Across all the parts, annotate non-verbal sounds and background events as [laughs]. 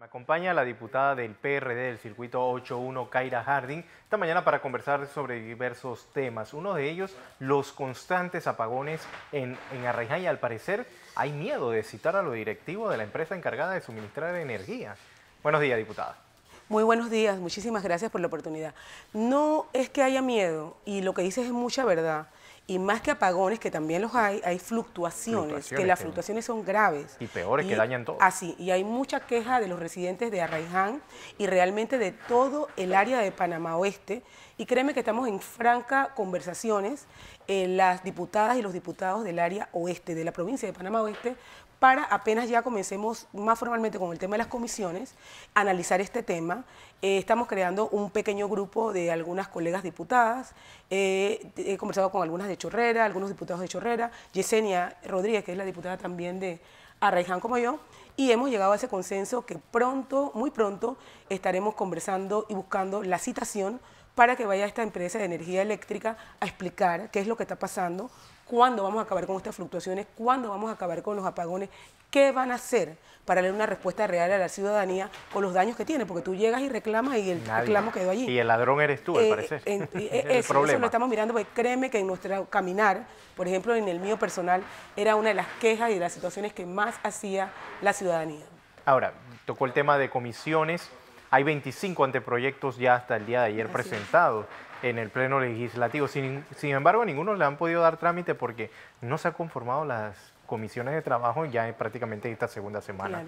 Me acompaña la diputada del PRD del circuito 81, Kaira Harding, esta mañana para conversar sobre diversos temas. Uno de ellos, los constantes apagones en, en y al parecer hay miedo de citar a los directivos de la empresa encargada de suministrar energía. Buenos días, diputada. Muy buenos días, muchísimas gracias por la oportunidad. No es que haya miedo y lo que dices es mucha verdad. Y más que apagones, que también los hay, hay fluctuaciones, que las fluctuaciones son graves. Y peores, que dañan todo. Así, y hay mucha queja de los residentes de Arraiján y realmente de todo el área de Panamá Oeste. Y créeme que estamos en franca conversaciones eh, las diputadas y los diputados del área oeste, de la provincia de Panamá Oeste, para apenas ya comencemos más formalmente con el tema de las comisiones, analizar este tema. Eh, estamos creando un pequeño grupo de algunas colegas diputadas. Eh, he conversado con algunas de Chorrera, algunos diputados de Chorrera, Yesenia Rodríguez, que es la diputada también de Arraiján como yo, y hemos llegado a ese consenso que pronto, muy pronto, estaremos conversando y buscando la citación para que vaya esta empresa de energía eléctrica a explicar qué es lo que está pasando, cuándo vamos a acabar con estas fluctuaciones, cuándo vamos a acabar con los apagones, qué van a hacer para darle una respuesta real a la ciudadanía con los daños que tiene, porque tú llegas y reclamas y el reclamo quedó allí. Y el ladrón eres tú, al eh, parecer. [laughs] Eh, eso, lo estamos mirando, porque créeme que en nuestro caminar, por ejemplo, en el mío personal, era una de las quejas y de las situaciones que más hacía la ciudadanía. Ahora, tocó el tema de comisiones. Hay 25 anteproyectos ya hasta el día de ayer presentados en el Pleno Legislativo. Sin, sin embargo, a ninguno le han podido dar trámite porque no se han conformado las comisiones de trabajo ya en prácticamente esta segunda semana.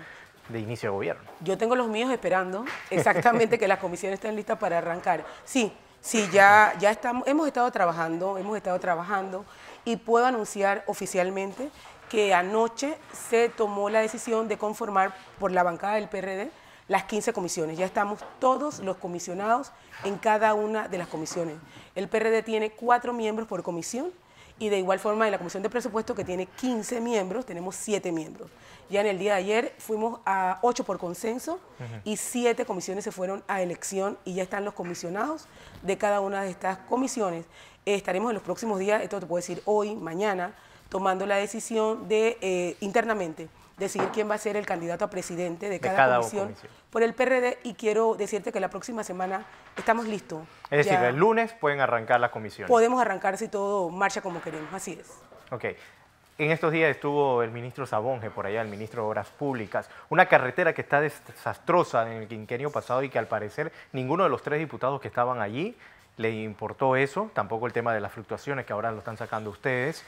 de inicio de gobierno. Yo tengo los míos esperando [laughs] exactamente que las comisiones estén listas para arrancar. Sí, sí, ya, ya estamos, hemos estado trabajando, hemos estado trabajando y puedo anunciar oficialmente que anoche se tomó la decisión de conformar por la bancada del PRD las 15 comisiones. Ya estamos todos los comisionados en cada una de las comisiones. El PRD tiene cuatro miembros por comisión y de igual forma en la Comisión de Presupuesto que tiene 15 miembros, tenemos siete miembros. Ya en el día de ayer fuimos a ocho por consenso y siete comisiones se fueron a elección y ya están los comisionados de cada una de estas comisiones. estaremos en los próximos días, esto te puedo decir hoy, mañana, tomando la decisión de eh, internamente decidir quién va a ser el candidato a presidente de cada, comisión, por el PRD y quiero decirte que la próxima semana estamos listos. Es decir, el lunes pueden arrancar las comisiones. Podemos arrancar si todo marcha como queremos, así es. Ok. En estos días estuvo el ministro Sabonge por allá, el ministro de Obras Públicas. Una carretera que está desastrosa en el quinquenio pasado y que al parecer ninguno de los tres diputados que estaban allí le importó eso, tampoco el tema de las fluctuaciones que ahora lo están sacando ustedes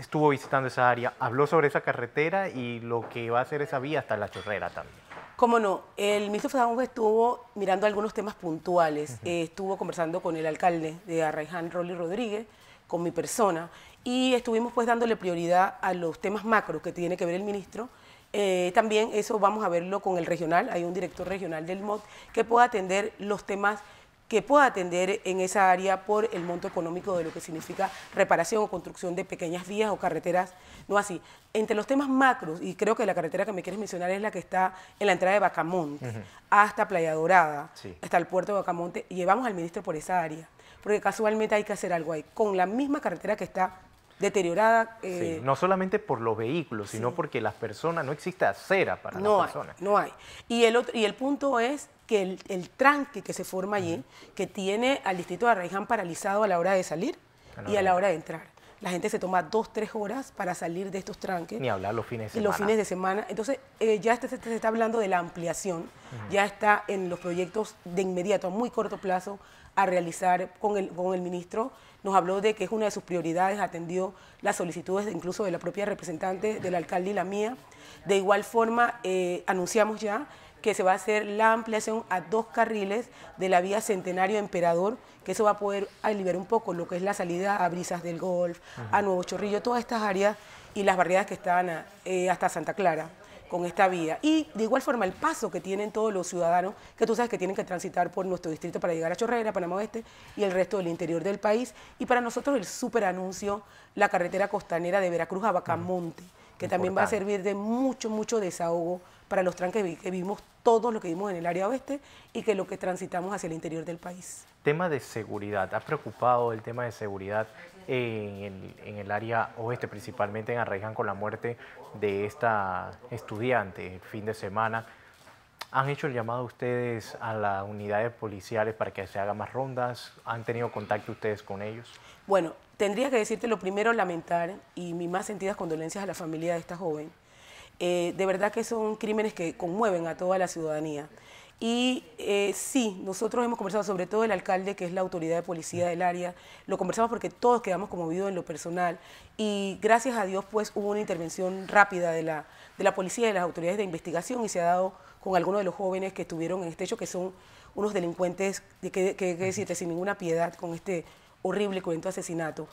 estuvo visitando esa área, habló sobre esa carretera y lo que va a hacer esa vía hasta la chorrera también. Cómo no, el ministro Fernández estuvo mirando algunos temas puntuales, eh, estuvo conversando con el alcalde de Arraiján, Rolly Rodríguez, con mi persona, y estuvimos pues dándole prioridad a los temas macro que tiene que ver el ministro, eh, también eso vamos a verlo con el regional, hay un director regional del MOD que pueda atender los temas que pueda atender en esa área por el monto económico de lo que significa reparación o construcción de pequeñas vías o carreteras, no así. Entre los temas macros, y creo que la carretera que me quieres mencionar es la que está en la entrada de Bacamonte hasta Playa Dorada, hasta el puerto de Bacamonte, llevamos al ministro por esa área, porque casualmente hay que hacer algo ahí, con la misma carretera que está deteriorada. Eh, no solamente por los vehículos, sino porque las personas, no existe acera para las personas. No hay. Y el, otro, y el punto es que el, tranque que se forma allí, que tiene al distrito de Arraiján paralizado a la hora de salir y a la hora de entrar. La gente se toma dos, tres horas para salir de estos tranques. Ni hablar los fines de semana. los fines de semana. Entonces, eh, ya este se, está hablando de la ampliación, ya está en los proyectos de inmediato, a muy corto plazo, a realizar con el, con el ministro. Nos habló de que es una de sus prioridades, atendió las solicitudes incluso de la propia representante, del alcalde y la mía. De igual forma, eh, anunciamos ya que se va a hacer la ampliación a dos carriles de la vía Centenario Emperador, que eso va a poder aliviar un poco lo que es la salida a Brisas del Golf, a Nuevo Chorrillo, todas estas áreas y las barriadas que están eh, hasta Santa Clara con esta vía. Y de igual forma el paso que tienen todos los ciudadanos, que tú sabes que tienen que transitar por nuestro distrito para llegar a Chorrera, Panamá Oeste y el resto del interior del país. Y para nosotros el superanuncio anuncio, la carretera costanera de Veracruz a Bacamonte, que también va a servir de mucho, mucho desahogo para los tranques que vivimos todo lo que vimos en el área oeste y que lo que transitamos hacia el interior del país. Tema de seguridad, ¿ha preocupado el tema de seguridad en el, área oeste, principalmente en Arraiján con la muerte de esta estudiante el fin de semana? ¿Han hecho el llamado ustedes a las unidades policiales para que se hagan más rondas? ¿Han tenido contacto ustedes con ellos? Bueno, tendría que decirte lo primero, lamentar y mis más sentidas condolencias a la familia de esta joven eh, de verdad que son crímenes que conmueven a toda la ciudadanía. Y eh, sí, nosotros hemos conversado, sobre todo el alcalde, que es la autoridad de policía del área, lo conversamos porque todos quedamos conmovidos en lo personal y gracias a Dios pues hubo una intervención rápida de la, de la policía y de las autoridades de investigación y se ha dado con algunos de los jóvenes que estuvieron en este hecho, que son unos delincuentes, que, que, que decirte, sin ninguna piedad con este horrible cuento asesinato.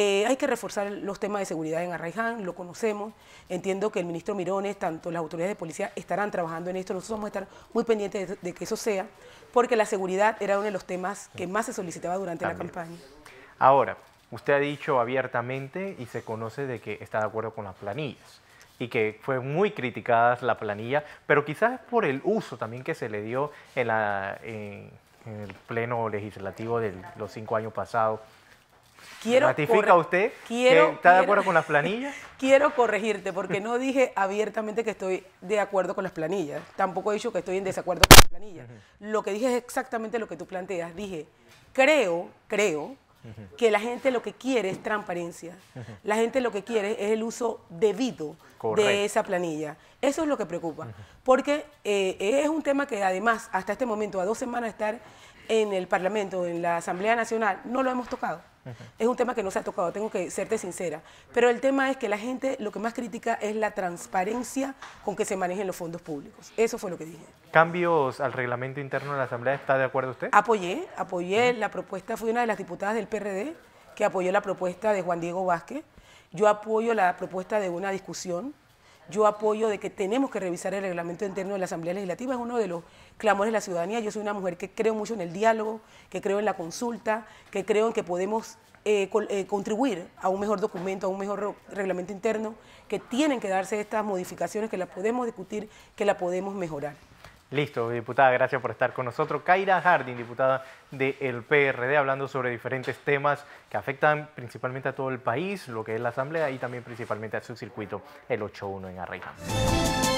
Eh, hay que reforzar los temas de seguridad en Arraiján, lo conocemos. Entiendo que el ministro Mirones, tanto las autoridades de policía, estarán trabajando en esto. Nosotros vamos a estar muy pendientes de, que eso sea, porque la seguridad era uno de los temas que más se solicitaba durante la campaña. Ahora, usted ha dicho abiertamente y se conoce de que está de acuerdo con las planillas y que fue muy criticada la planilla, pero quizás por el uso también que se le dio en el pleno legislativo de los cinco años pasados Quiero ¿Ratifica usted que está de acuerdo con las planillas? [laughs] quiero corregirte, porque no dije abiertamente que estoy de acuerdo con las planillas. Tampoco he dicho que estoy en desacuerdo con las planillas. Lo que dije es exactamente lo que tú planteas. Dije, creo, creo que la gente lo que quiere es transparencia. La gente lo que quiere es el uso debido de esa planilla. Eso es lo que preocupa, porque eh, es un tema que además hasta este momento, a dos semanas de estar en el Parlamento, en la Asamblea Nacional, no lo hemos tocado. Es un tema que no se ha tocado, tengo que serte sincera. Pero el tema es que la gente lo que más critica es la transparencia con que se manejen los fondos públicos. Eso fue lo que dije. ¿Cambios al reglamento interno de la Asamblea está de acuerdo usted? Apoyé, apoyé. La propuesta fui una de las diputadas del PRD que apoyó la propuesta de Juan Diego Vázquez. Yo apoyo la propuesta de una discusión yo apoyo de que tenemos que revisar el reglamento interno de la Asamblea Legislativa, es uno de los clamores de la ciudadanía. Yo soy una mujer que creo mucho en el diálogo, que creo en la consulta, que creo en que podemos eh, eh, contribuir a un mejor documento, a un mejor reglamento interno, que tienen que darse estas modificaciones, que las podemos discutir, que las podemos mejorar. Listo, diputada, gracias por estar con nosotros. Kaira Harding, diputada del PRD, hablando sobre diferentes temas que afectan principalmente a todo el país, lo que es la Asamblea y también principalmente a su circuito, el 8-1 en Arraiján.